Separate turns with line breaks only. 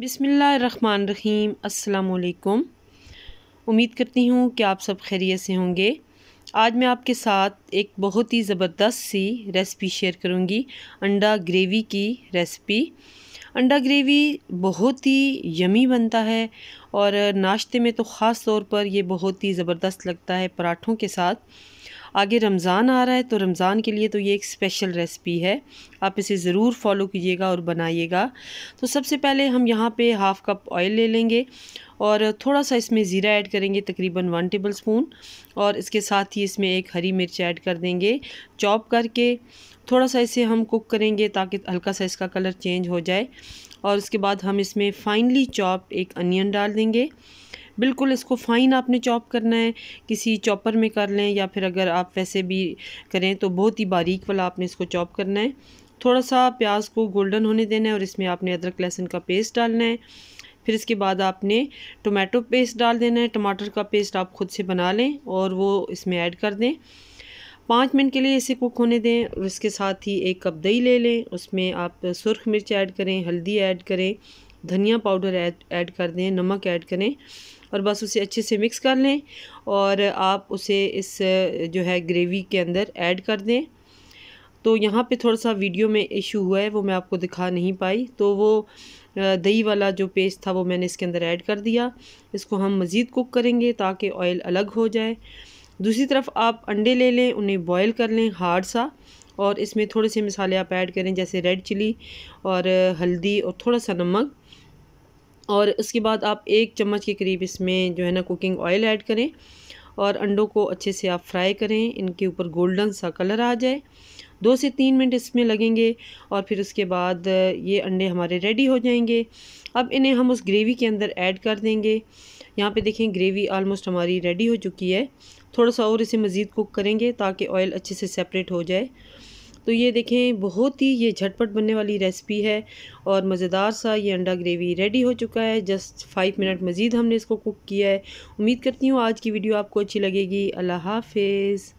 बिसमीम् अल्लाम उम्मीद करती हूँ कि आप सब खैरियत से होंगे आज मैं आपके साथ एक बहुत ही ज़बरदस्त सी रेसिपी शेयर करूँगी अंडा ग्रेवी की रेसिपी अंडा ग्रेवी बहुत ही यमी बनता है और नाश्ते में तो ख़ास तौर पर यह बहुत ही ज़बरदस्त लगता है पराठों के साथ आगे रमज़ान आ रहा है तो रमज़ान के लिए तो ये एक स्पेशल रेसिपी है आप इसे ज़रूर फॉलो कीजिएगा और बनाइएगा तो सबसे पहले हम यहाँ पे हाफ़ कप ऑयल ले लेंगे और थोड़ा सा इसमें ज़ीरा ऐड करेंगे तकरीबन वन टेबल स्पून और इसके साथ ही इसमें एक हरी मिर्च ऐड कर देंगे चॉप करके थोड़ा सा इसे हम कुक करेंगे ताकि हल्का सा इसका कलर चेंज हो जाए और उसके बाद हम इसमें फ़ाइनली चॉप एक अनियन डाल देंगे बिल्कुल इसको फ़ाइन आपने चॉप करना है किसी चॉपर में कर लें या फिर अगर आप वैसे भी करें तो बहुत ही बारीक वाला आपने इसको चॉप करना है थोड़ा सा प्याज को गोल्डन होने देना है और इसमें आपने अदरक लहसुन का पेस्ट डालना है फिर इसके बाद आपने टोमेटो पेस्ट डाल देना है टमाटर का पेस्ट आप ख़ुद से बना लें और वो इसमें ऐड कर दें पाँच मिनट के लिए इसे कुक होने दें और इसके साथ ही एक कप दही ले लें उसमें आप सुरख मिर्च ऐड करें हल्दी ऐड करें धनिया पाउडर ऐड ऐड कर दें नमक ऐड करें और बस उसे अच्छे से मिक्स कर लें और आप उसे इस जो है ग्रेवी के अंदर ऐड कर दें तो यहाँ पे थोड़ा सा वीडियो में इशू हुआ है वो मैं आपको दिखा नहीं पाई तो वो दही वाला जो पेस्ट था वो मैंने इसके अंदर ऐड कर दिया इसको हम मज़ीद कुक करेंगे ताकि ऑयल अलग हो जाए दूसरी तरफ आप अंडे ले लें उन्हें बॉयल कर लें हार्ड सा और इसमें थोड़े से मसाले आप ऐड करें जैसे रेड चिली और हल्दी और थोड़ा सा नमक और उसके बाद आप एक चम्मच के करीब इसमें जो है ना कुकिंग ऑयल ऐड करें और अंडों को अच्छे से आप फ्राई करें इनके ऊपर गोल्डन सा कलर आ जाए दो से तीन मिनट इसमें लगेंगे और फिर उसके बाद ये अंडे हमारे रेडी हो जाएंगे अब इन्हें हम उस ग्रेवी के अंदर ऐड कर देंगे यहाँ पे देखें ग्रेवी आलमोस्ट हमारी रेडी हो चुकी है थोड़ा सा और इसे मज़ीद कुक करेंगे ताकि ऑयल अच्छे से सेपरेट हो जाए तो ये देखें बहुत ही ये झटपट बनने वाली रेसिपी है और मज़ेदार सा ये अंडा ग्रेवी रेडी हो चुका है जस्ट फाइव मिनट मज़ीद हमने इसको कुक किया है उम्मीद करती हूँ आज की वीडियो आपको अच्छी लगेगी अल्लाह हाफिज़